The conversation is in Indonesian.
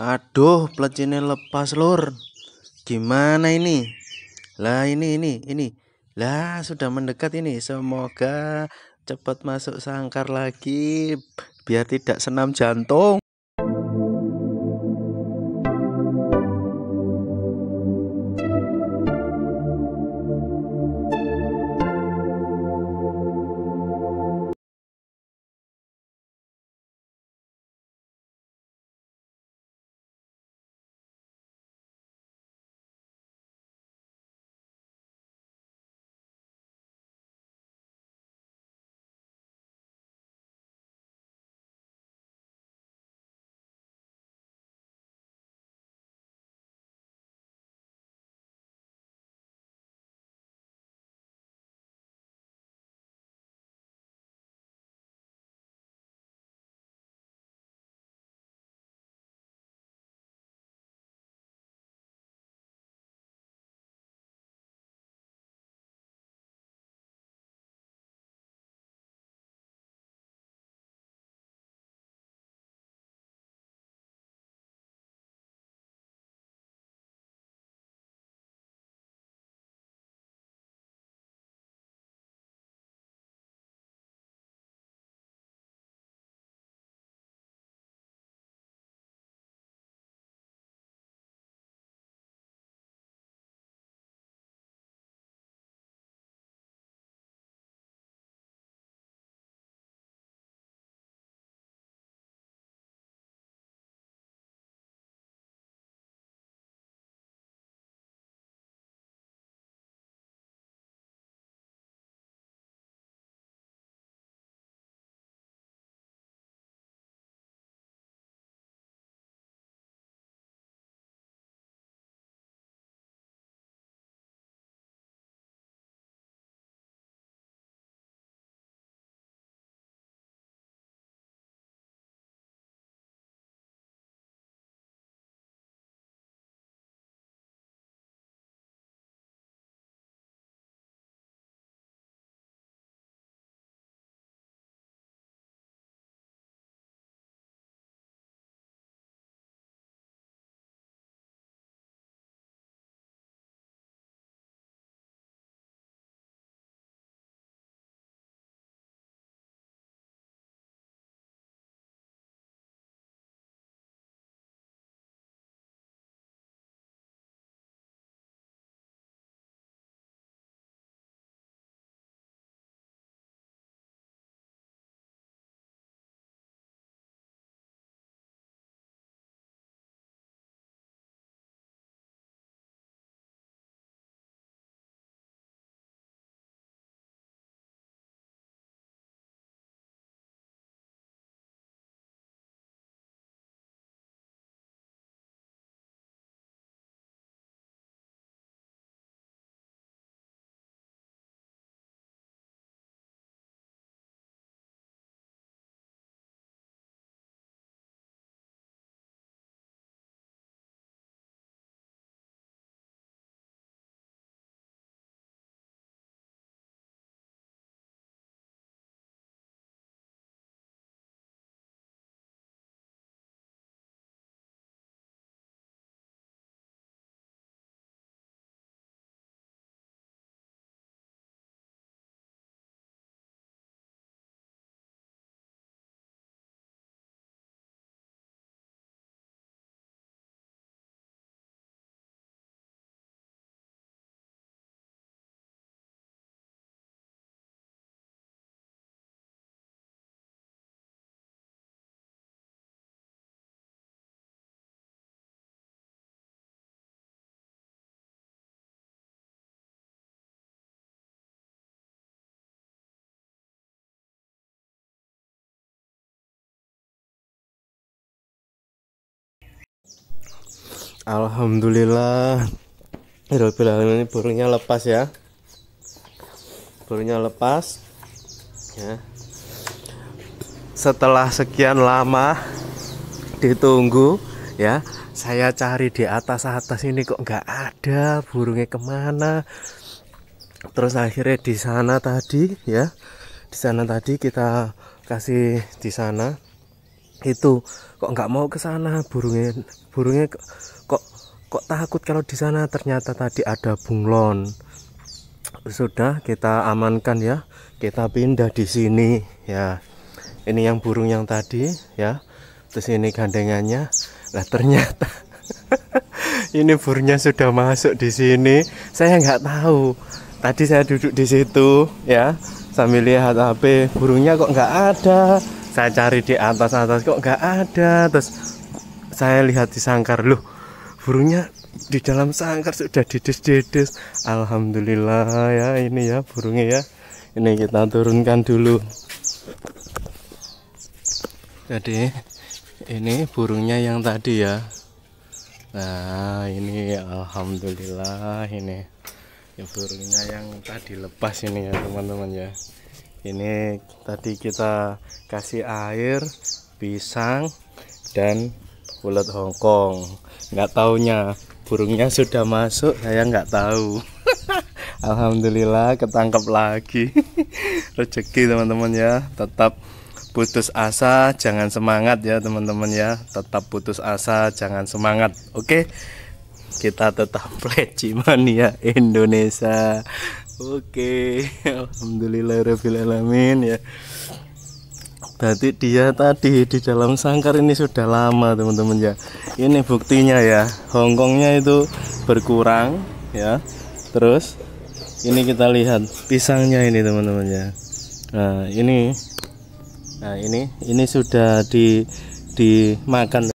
Aduh, plecine lepas, Lur. Gimana ini? Lah ini ini ini. Lah sudah mendekat ini. Semoga cepat masuk sangkar lagi biar tidak senam jantung. Alhamdulillah ini burungnya lepas ya burungnya lepas ya setelah sekian lama ditunggu ya saya cari di atas atas ini kok nggak ada burungnya kemana terus akhirnya di sana tadi ya di sana tadi kita kasih di sana itu kok nggak mau ke sana burungnya burungnya kok, kok takut kalau di sana ternyata tadi ada bunglon sudah kita amankan ya kita pindah di sini ya ini yang burung yang tadi ya terus ini gandengannya lah ternyata ini burungnya sudah masuk di sini saya nggak tahu tadi saya duduk di situ ya sambil lihat HP burungnya kok nggak ada saya cari di atas atas kok nggak ada terus saya lihat di sangkar loh burungnya di dalam sangkar sudah didis dedes alhamdulillah ya ini ya burungnya ya ini kita turunkan dulu jadi ini burungnya yang tadi ya nah ini alhamdulillah ini yang burungnya yang tadi lepas ini ya teman-teman ya ini tadi kita kasih air pisang dan ulat Hongkong nggak taunya burungnya sudah masuk saya nggak tahu Alhamdulillah ketangkap lagi rezeki teman-teman ya tetap putus asa jangan semangat ya teman-teman ya tetap putus asa jangan semangat oke kita tetap pledge mania ya, Indonesia Oke, alhamdulillah alamin ya. Berarti dia tadi di dalam sangkar ini sudah lama, teman-teman ya. Ini buktinya ya, Hongkongnya itu berkurang ya. Terus ini kita lihat pisangnya ini, teman-teman ya. Nah, ini Nah, ini ini sudah di dimakan